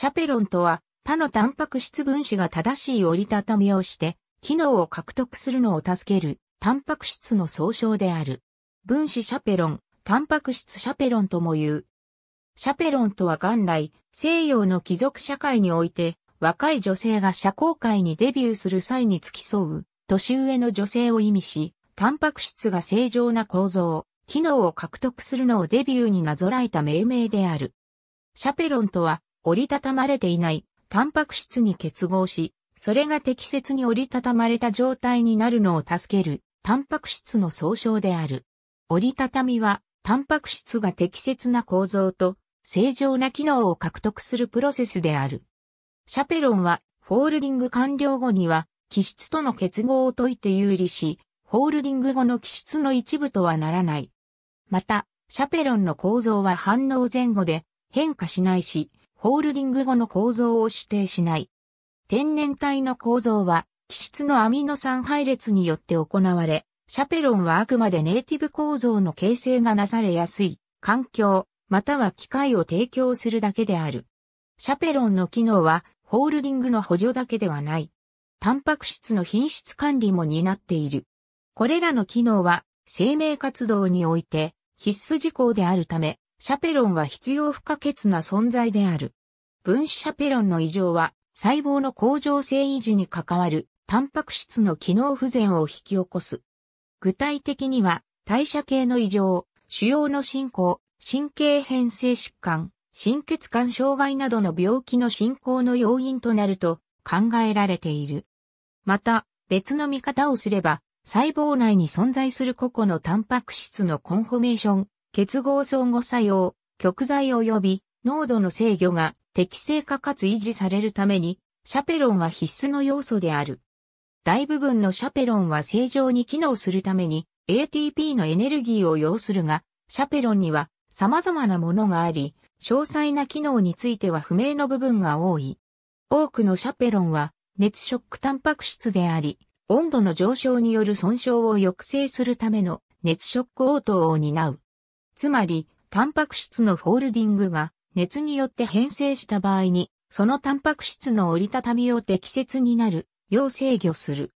シャペロンとは、他のタンパク質分子が正しい折りたたみをして、機能を獲得するのを助ける、タンパク質の総称である。分子シャペロン、タンパク質シャペロンとも言う。シャペロンとは元来、西洋の貴族社会において、若い女性が社交界にデビューする際に付き添う、年上の女性を意味し、タンパク質が正常な構造、機能を獲得するのをデビューになぞらえた命名である。シャペロンとは、折りたたまれていないタンパク質に結合し、それが適切に折りたたまれた状態になるのを助けるタンパク質の総称である。折りたたみはタンパク質が適切な構造と正常な機能を獲得するプロセスである。シャペロンはフォールディング完了後には気質との結合を解いて有利し、ホールディング後の気質の一部とはならない。また、シャペロンの構造は反応前後で変化しないし、ホールディング後の構造を指定しない。天然体の構造は、基質のアミノ酸配列によって行われ、シャペロンはあくまでネイティブ構造の形成がなされやすい、環境、または機械を提供するだけである。シャペロンの機能は、ホールディングの補助だけではない。タンパク質の品質管理も担っている。これらの機能は、生命活動において必須事項であるため、シャペロンは必要不可欠な存在である。分子シャペロンの異常は細胞の恒常性維持に関わるタンパク質の機能不全を引き起こす。具体的には代謝系の異常、腫瘍の進行、神経変性疾患、心血管障害などの病気の進行の要因となると考えられている。また、別の見方をすれば、細胞内に存在する個々のタンパク質のコンフォメーション、結合相互作用、極材及び濃度の制御が適正化かつ維持されるために、シャペロンは必須の要素である。大部分のシャペロンは正常に機能するために ATP のエネルギーを要するが、シャペロンには様々なものがあり、詳細な機能については不明の部分が多い。多くのシャペロンは熱ショックタンパク質であり、温度の上昇による損傷を抑制するための熱ショック応答を担う。つまり、タンパク質のフォールディングが熱によって変性した場合に、そのタンパク質の折りたたみを適切になる、よう制御する。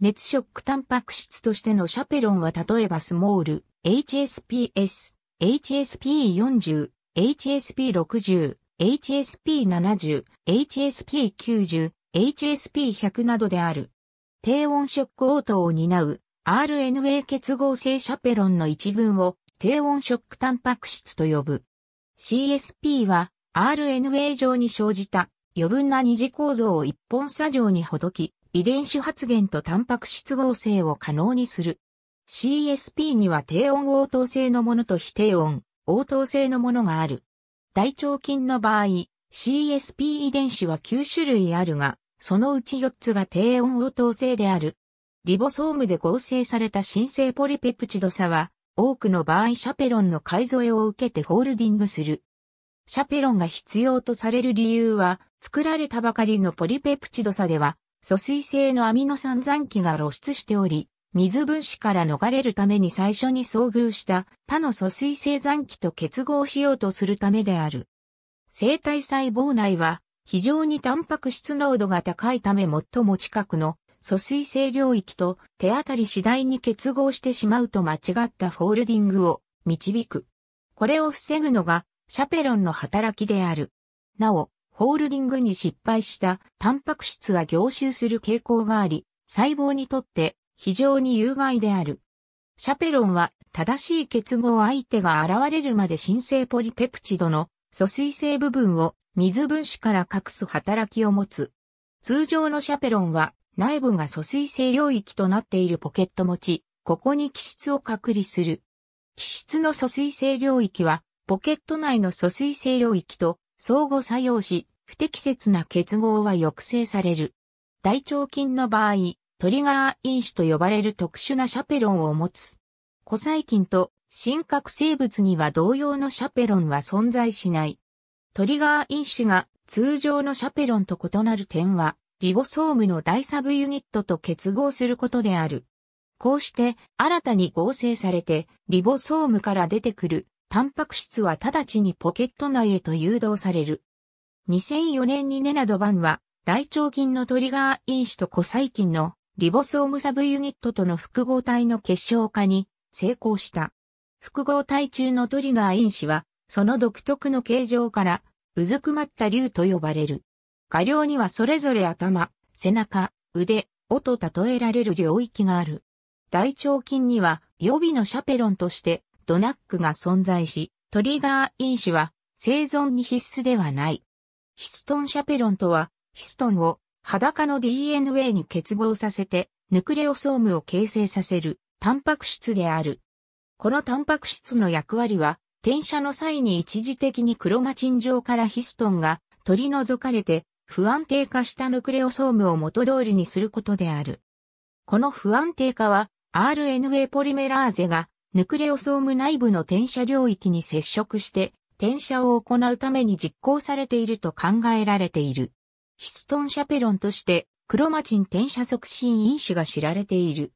熱ショックタンパク質としてのシャペロンは例えばスモール、HSPS、HSP40、HSP60、HSP70、HSP90、HSP100 などである。低温ショック応答を担う RNA 結合性シャペロンの一群を低温ショックタンパク質と呼ぶ。CSP は RNA 上に生じた余分な二次構造を一本作上にほどき、遺伝子発現とタンパク質合成を可能にする。CSP には低温応答性のものと非低温応答性のものがある。大腸菌の場合、CSP 遺伝子は9種類あるが、そのうち4つが低温応答性である。リボソームで合成された新生ポリペプチド差は、多くの場合シャペロンの買い添えを受けてホールディングする。シャペロンが必要とされる理由は、作られたばかりのポリペプチドさでは、疎水性のアミノ酸残機が露出しており、水分子から逃れるために最初に遭遇した他の疎水性残機と結合しようとするためである。生体細胞内は非常にタンパク質濃度が高いため最も近くの疎水性領域と手当たり次第に結合してしまうと間違ったフォールディングを導く。これを防ぐのがシャペロンの働きである。なお、ホールディングに失敗したタンパク質は凝集する傾向があり、細胞にとって非常に有害である。シャペロンは正しい結合相手が現れるまで新生ポリペプチドの疎水性部分を水分子から隠す働きを持つ。通常のシャペロンは内部が疎水性領域となっているポケット持ち、ここに気質を隔離する。気質の疎水性領域は、ポケット内の疎水性領域と相互作用し、不適切な結合は抑制される。大腸菌の場合、トリガー因子と呼ばれる特殊なシャペロンを持つ。古細菌と真核生物には同様のシャペロンは存在しない。トリガー因子が通常のシャペロンと異なる点は、リボソームの大サブユニットと結合することである。こうして新たに合成されてリボソームから出てくるタンパク質は直ちにポケット内へと誘導される。2004年にネナドバンは大腸菌のトリガー因子と古細菌のリボソームサブユニットとの複合体の結晶化に成功した。複合体中のトリガー因子はその独特の形状からうずくまった竜と呼ばれる。画量にはそれぞれ頭、背中、腕、尾と例えられる領域がある。大腸筋には予備のシャペロンとしてドナックが存在し、トリガー因子は生存に必須ではない。ヒストンシャペロンとは、ヒストンを裸の DNA に結合させて、ヌクレオソームを形成させる、タンパク質である。このタンパク質の役割は、転写の際に一時的にクロマチン上からヒストンが取り除かれて、不安定化したヌクレオソームを元通りにすることである。この不安定化は RNA ポリメラーゼがヌクレオソーム内部の転写領域に接触して転写を行うために実行されていると考えられている。ヒストンシャペロンとしてクロマチン転写促進因子が知られている。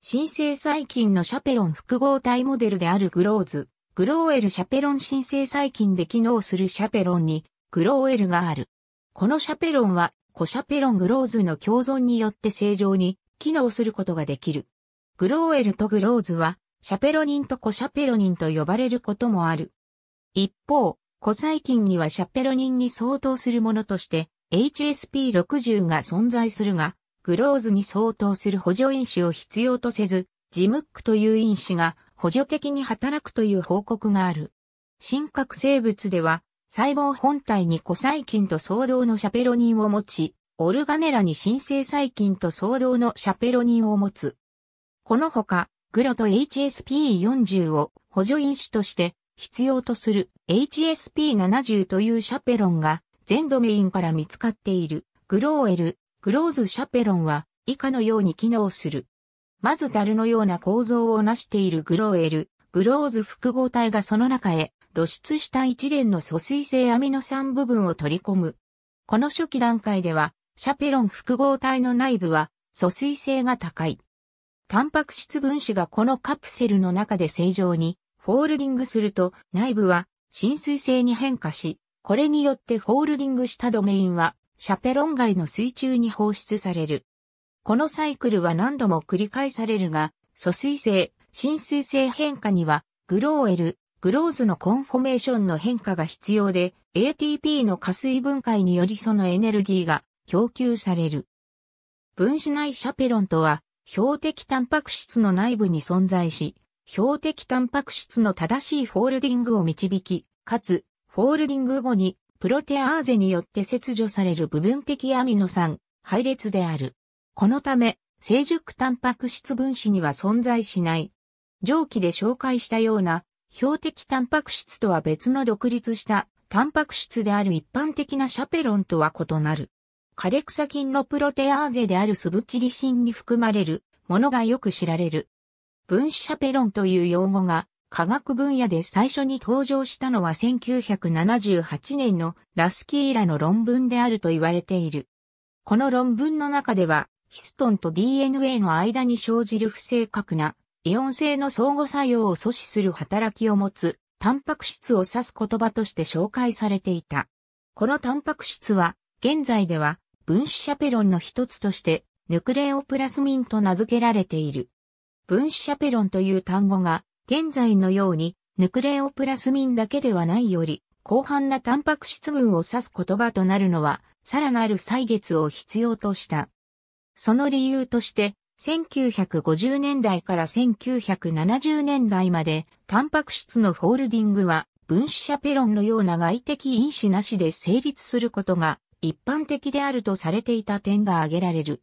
新生細菌のシャペロン複合体モデルであるグローズ、グローエルシャペロン新生細菌で機能するシャペロンにグローエルがある。このシャペロンは、コシャペロングローズの共存によって正常に機能することができる。グローエルとグローズは、シャペロニンとコシャペロニンと呼ばれることもある。一方、コサイキンにはシャペロニンに相当するものとして HSP60 が存在するが、グローズに相当する補助因子を必要とせず、ジムックという因子が補助的に働くという報告がある。深核生物では細胞本体に個細菌と相同のシャペロニンを持ち、オルガネラに新生細菌と相同のシャペロニンを持つ。このほか、グロと HSP40 を補助因子として必要とする HSP70 というシャペロンが全ドメインから見つかっているグローエル、グローズシャペロンは以下のように機能する。まず樽のような構造を成しているグローエル、グローズ複合体がその中へ露出した一連の疎水性アミノ酸部分を取り込む。この初期段階では、シャペロン複合体の内部は疎水性が高い。タンパク質分子がこのカプセルの中で正常にフォールディングすると内部は浸水性に変化し、これによってフォールディングしたドメインはシャペロン外の水中に放出される。このサイクルは何度も繰り返されるが、疎水性、浸水性変化にはグローエル、グローズのコンフォメーションの変化が必要で、ATP の加水分解によりそのエネルギーが供給される。分子内シャペロンとは、標的タンパク質の内部に存在し、標的タンパク質の正しいフォールディングを導き、かつ、フォールディング後に、プロテアーゼによって切除される部分的アミノ酸、配列である。このため、成熟タンパク質分子には存在しない。上記で紹介したような標的タンパク質とは別の独立したタンパク質である一般的なシャペロンとは異なる。枯れ草菌のプロテアーゼであるスブチリシンに含まれるものがよく知られる。分子シャペロンという用語が科学分野で最初に登場したのは1978年のラスキーラの論文であると言われている。この論文の中ではヒストンと DNA の間に生じる不正確なイオン性の相互作用を阻止する働きを持つ、タンパク質を指す言葉として紹介されていた。このタンパク質は、現在では分子シャペロンの一つとして、ヌクレオプラスミンと名付けられている。分子シャペロンという単語が、現在のように、ヌクレオプラスミンだけではないより、広範なタンパク質群を指す言葉となるのは、さらなる歳月を必要とした。その理由として、1950年代から1970年代まで、タンパク質のフォールディングは、分子シャペロンのような外的因子なしで成立することが一般的であるとされていた点が挙げられる。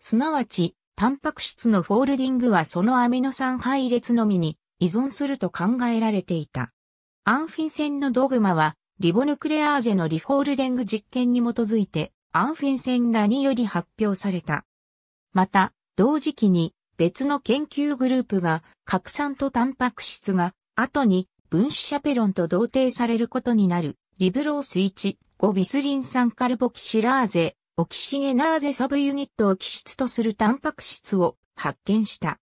すなわち、タンパク質のフォールディングはそのアミノ酸配列のみに依存すると考えられていた。アンフィン線のドグマは、リボヌクレアーゼのリフォールディング実験に基づいて、アンフィン線らにより発表された。また、同時期に別の研究グループが核酸とタンパク質が後に分子シャペロンと同定されることになるリブロース1、5ビスリン酸カルボキシラーゼ、オキシゲナーゼサブユニットを基質とするタンパク質を発見した。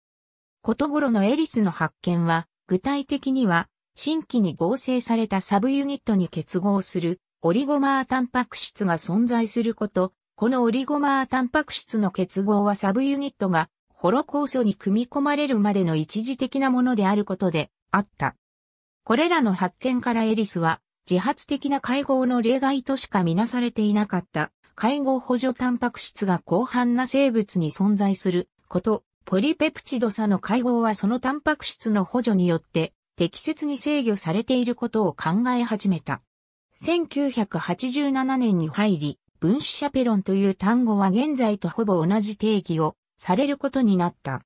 ことごろのエリスの発見は、具体的には、新規に合成されたサブユニットに結合するオリゴマータンパク質が存在すること、このオリゴマータンパク質の結合はサブユニットがホロ酵素に組み込まれるまでの一時的なものであることであった。これらの発見からエリスは自発的な会合の例外としか見なされていなかった会合補助タンパク質が広範な生物に存在すること、ポリペプチド差の会合はそのタンパク質の補助によって適切に制御されていることを考え始めた。1987年に入り、分子シャペロンという単語は現在とほぼ同じ定義をされることになった。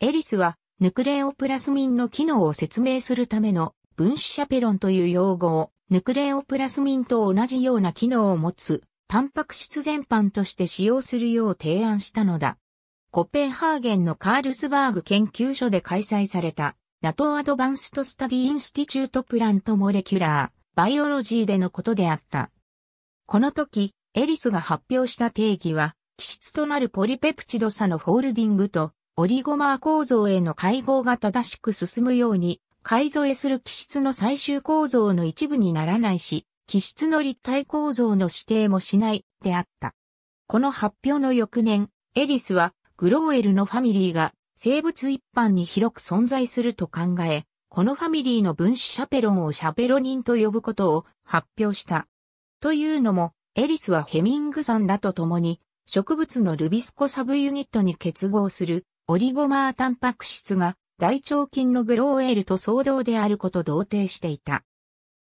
エリスは、ヌクレオプラスミンの機能を説明するための分子シャペロンという用語を、ヌクレオプラスミンと同じような機能を持つ、タンパク質全般として使用するよう提案したのだ。コペンハーゲンのカールスバーグ研究所で開催された、NATO Advanced Study Institute Plant Molecular Biology でのことであった。この時、エリスが発表した定義は、基質となるポリペプチド差のフォールディングと、オリゴマー構造への会合が正しく進むように、改造へする基質の最終構造の一部にならないし、基質の立体構造の指定もしないであった。この発表の翌年、エリスはグローエルのファミリーが生物一般に広く存在すると考え、このファミリーの分子シャペロンをシャペロニンと呼ぶことを発表した。というのも、エリスはヘミング酸らと共に、植物のルビスコサブユニットに結合するオリゴマータンパク質が大腸菌のグローエールと騒動であること同定していた。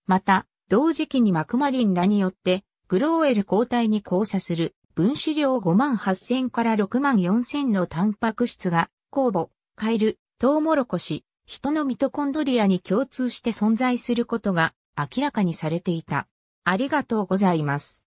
また、同時期にマクマリンらによってグローエル抗体に交差する分子量5万8000から6万4000のタンパク質が酵母、カエル、トウモロコシ、人のミトコンドリアに共通して存在することが明らかにされていた。ありがとうございます。